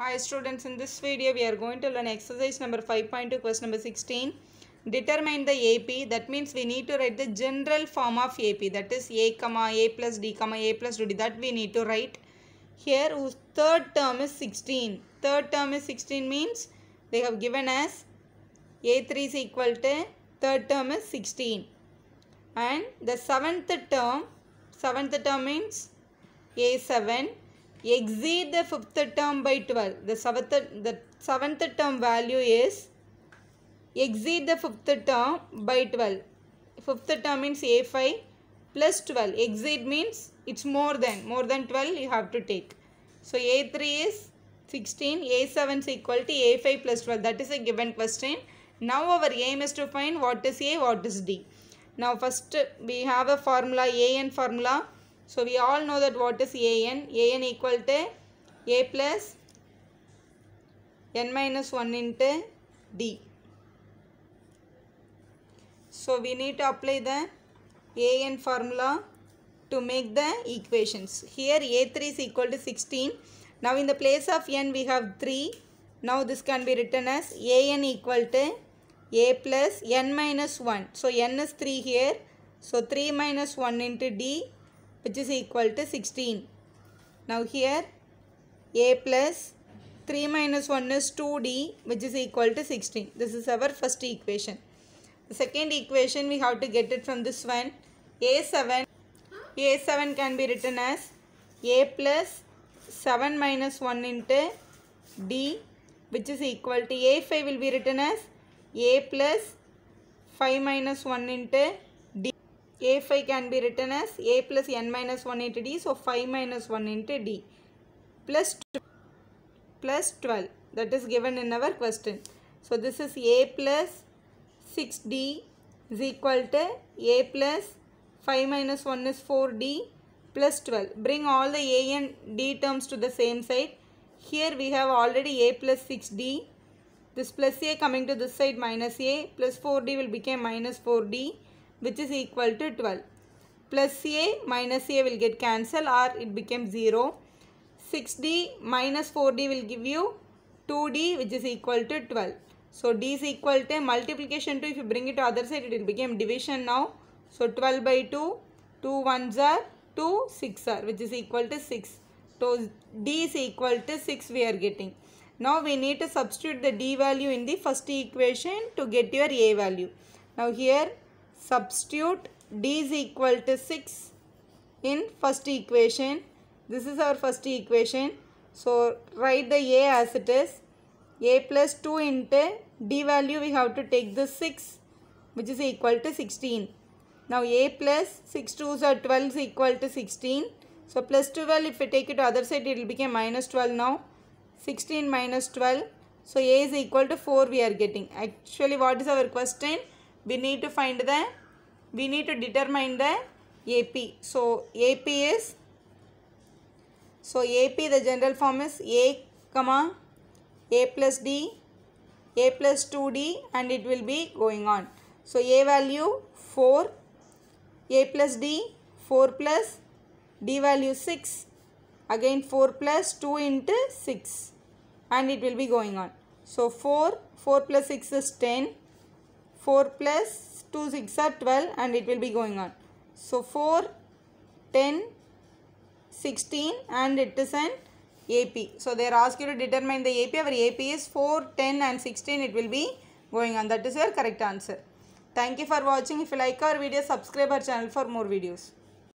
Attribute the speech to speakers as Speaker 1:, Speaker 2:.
Speaker 1: Hi students, in this video we are going to learn exercise number 5.2 question number 16. Determine the AP that means we need to write the general form of AP that is A, comma A plus D, comma A plus D that we need to write. Here whose third term is 16. Third term is 16 means they have given as A3 is equal to third term is 16 and the seventh term, seventh term means A7 exceed the fifth term by 12. The seventh, the seventh term value is exceed the fifth term by 12. Fifth term means A5 plus 12. Exceed means it's more than. More than 12 you have to take. So A3 is 16. A7 is equal to A5 plus 12. That is a given question. Now our aim is to find what is A, what is D. Now first we have a formula A and formula so we all know that what is AN. AN equal to A plus n minus 1 into D. So we need to apply the AN formula to make the equations. Here A3 is equal to 16. Now in the place of n we have 3. Now this can be written as an equal to a plus n minus 1. So n is 3 here. So 3 minus 1 into d which is equal to 16. Now here a plus 3 minus 1 is 2d which is equal to 16. This is our first equation. The second equation we have to get it from this one. a7 a7 can be written as a plus 7 minus 1 into d which is equal to a5 will be written as a plus 5 minus 1 into a5 can be written as a plus n minus 1 into d. So 5 minus 1 into d plus, plus 12 that is given in our question. So this is a plus 6d is equal to a plus 5 minus 1 is 4d plus 12. Bring all the a and d terms to the same side. Here we have already a plus 6d. This plus a coming to this side minus a plus 4d will become minus 4d which is equal to 12. Plus A minus A will get cancelled or it became 0. 6D minus 4D will give you 2D which is equal to 12. So D is equal to multiplication 2 if you bring it to other side it will become division now. So 12 by 2, 2 1s are 2 6 are which is equal to 6. So D is equal to 6 we are getting. Now we need to substitute the D value in the first equation to get your A value. Now here Substitute D is equal to 6 in first equation. This is our first equation. So, write the A as it is. A plus 2 into D value we have to take the 6 which is equal to 16. Now, A plus 6 2s are 12 is equal to 16. So, plus 12 if we take it to other side it will become minus 12 now. 16 minus 12. So, A is equal to 4 we are getting. Actually, what is our question? we need to find the we need to determine the AP so AP is so AP the general form is A comma A plus D A plus 2D and it will be going on so A value 4 A plus D 4 plus D value 6 again 4 plus 2 into 6 and it will be going on. So 4, 4 plus 6 is 10 4 plus 2 6 are 12 and it will be going on. So 4, 10, 16 and it is an AP. So they are asking you to determine the AP. Our AP is 4, 10 and 16 it will be going on. That is your correct answer. Thank you for watching. If you like our video subscribe our channel for more videos.